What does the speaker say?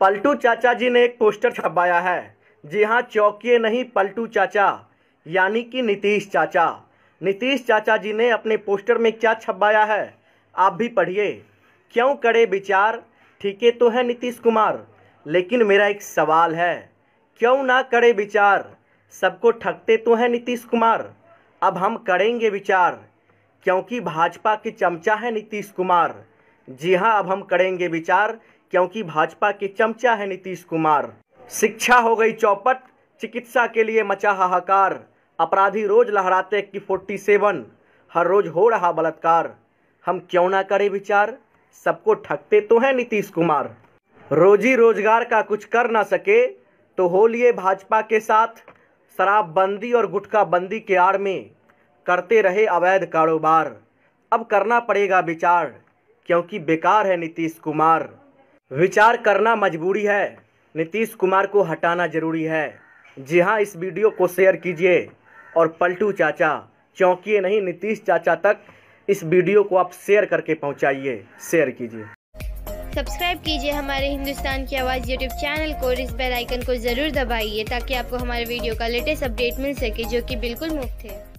पलटू चाचा जी ने एक पोस्टर छपाया है जी हाँ चौकीय नहीं पलटू चाचा यानी कि नीतीश चाचा नीतीश चाचा जी ने अपने पोस्टर में क्या छपाया है आप भी पढ़िए क्यों करे विचार है तो है नीतीश कुमार लेकिन मेरा एक सवाल है क्यों ना करे विचार सबको ठगते तो हैं नीतीश कुमार अब हम करेंगे विचार क्योंकि भाजपा के चमचा है नीतीश कुमार जी हाँ अब हम करेंगे विचार क्योंकि भाजपा के चमचा है नीतीश कुमार शिक्षा हो गई चौपट चिकित्सा के लिए मचा हाहाकार अपराधी रोज लहराते कि फोर्टी सेवन हर रोज हो रहा बलात्कार हम क्यों ना करें विचार सबको ठगते तो हैं नीतीश कुमार रोजी रोजगार का कुछ कर ना सके तो हो लिए भाजपा के साथ शराबबंदी और गुटखा बंदी के आड़ में करते रहे अवैध कारोबार अब करना पड़ेगा विचार क्योंकि बेकार है नीतीश कुमार विचार करना मजबूरी है नीतीश कुमार को हटाना जरूरी है जी हाँ इस वीडियो को शेयर कीजिए और पलटू चाचा चौंकिए नहीं नीतीश चाचा तक इस वीडियो को आप शेयर करके पहुंचाइए शेयर कीजिए सब्सक्राइब कीजिए हमारे हिंदुस्तान की आवाज़ यूट्यूब चैनल को और इस बेल आइकन को ज़रूर दबाइए ताकि आपको हमारे वीडियो का लेटेस्ट अपडेट मिल सके जो कि बिल्कुल मुफ्त है